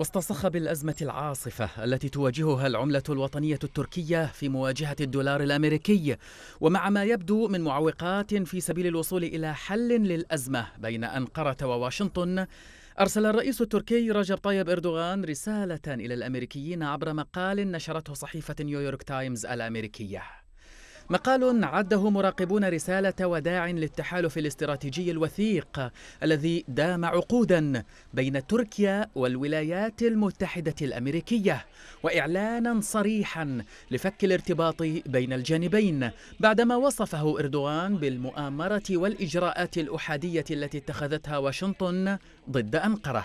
وسط صخب الأزمة العاصفة التي تواجهها العملة الوطنية التركية في مواجهة الدولار الأمريكي ومع ما يبدو من معوقات في سبيل الوصول إلى حل للأزمة بين أنقرة وواشنطن أرسل الرئيس التركي رجب طيب إردوغان رسالة إلى الأمريكيين عبر مقال نشرته صحيفة نيويورك تايمز الأمريكية مقال عده مراقبون رسالة وداع للتحالف الاستراتيجي الوثيق الذي دام عقودا بين تركيا والولايات المتحدة الأمريكية وإعلانا صريحا لفك الارتباط بين الجانبين بعدما وصفه إردوغان بالمؤامرة والإجراءات الأحادية التي اتخذتها واشنطن ضد أنقرة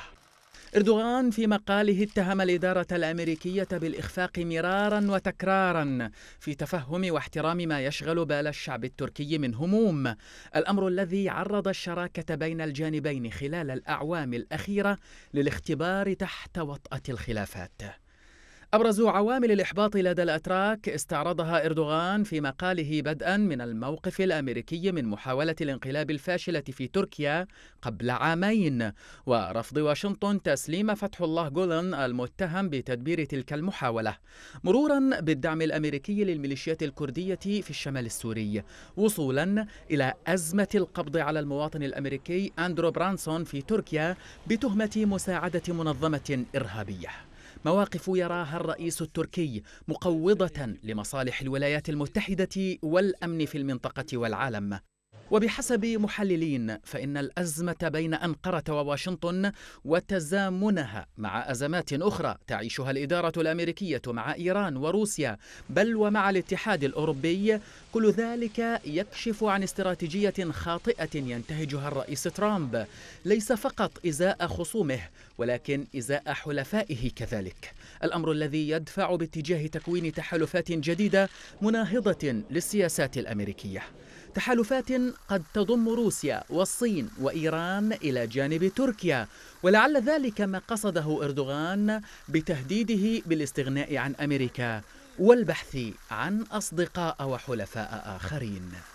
إردوغان في مقاله اتهم الإدارة الأمريكية بالإخفاق مرارا وتكرارا في تفهم واحترام ما يشغل بال الشعب التركي من هموم الأمر الذي عرض الشراكة بين الجانبين خلال الأعوام الأخيرة للاختبار تحت وطأة الخلافات أبرز عوامل الإحباط لدى الأتراك استعرضها إردوغان في مقاله بدءا من الموقف الأمريكي من محاولة الانقلاب الفاشلة في تركيا قبل عامين ورفض واشنطن تسليم فتح الله جولن المتهم بتدبير تلك المحاولة مرورا بالدعم الأمريكي للميليشيات الكردية في الشمال السوري وصولا إلى أزمة القبض على المواطن الأمريكي أندرو برانسون في تركيا بتهمة مساعدة منظمة إرهابية مواقف يراها الرئيس التركي مقوضة لمصالح الولايات المتحدة والأمن في المنطقة والعالم وبحسب محللين فإن الأزمة بين أنقرة وواشنطن وتزامنها مع أزمات أخرى تعيشها الإدارة الأمريكية مع إيران وروسيا بل ومع الاتحاد الأوروبي كل ذلك يكشف عن استراتيجية خاطئة ينتهجها الرئيس ترامب ليس فقط إزاء خصومه ولكن إزاء حلفائه كذلك الأمر الذي يدفع باتجاه تكوين تحالفات جديدة مناهضة للسياسات الأمريكية تحالفات قد تضم روسيا والصين وايران الى جانب تركيا ولعل ذلك ما قصده اردوغان بتهديده بالاستغناء عن امريكا والبحث عن اصدقاء وحلفاء اخرين